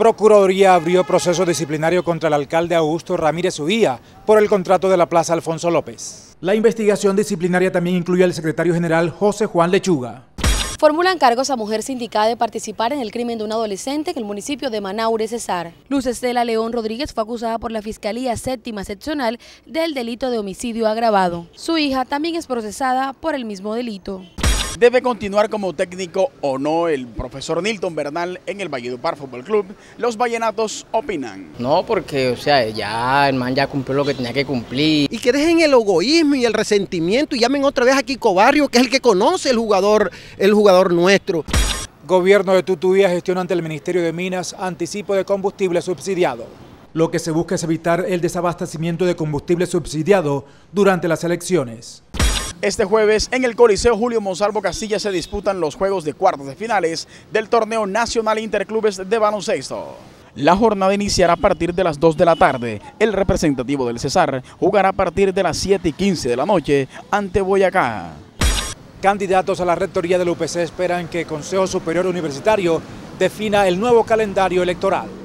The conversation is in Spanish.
Procuraduría abrió proceso disciplinario contra el alcalde Augusto Ramírez Uía por el contrato de la Plaza Alfonso López. La investigación disciplinaria también incluye al secretario general José Juan Lechuga. Formulan cargos a mujer sindicada de participar en el crimen de un adolescente en el municipio de Manaure, Cesar. Luz Estela León Rodríguez fue acusada por la Fiscalía Séptima Seccional del delito de homicidio agravado. Su hija también es procesada por el mismo delito. ¿Debe continuar como técnico o no el profesor Nilton Bernal en el Valledupar Fútbol Club? Los vallenatos opinan. No, porque, o sea, ya el man ya cumplió lo que tenía que cumplir. Y que dejen el egoísmo y el resentimiento y llamen otra vez a Kiko Barrio, que es el que conoce el jugador, el jugador nuestro. Gobierno de Tutuía gestiona ante el Ministerio de Minas anticipo de combustible subsidiado. Lo que se busca es evitar el desabastecimiento de combustible subsidiado durante las elecciones. Este jueves en el Coliseo Julio Monsalvo Castilla se disputan los juegos de cuartos de finales del torneo nacional interclubes de baloncesto. La jornada iniciará a partir de las 2 de la tarde. El representativo del Cesar jugará a partir de las 7 y 15 de la noche ante Boyacá. Candidatos a la rectoría del UPC esperan que el Consejo Superior Universitario defina el nuevo calendario electoral.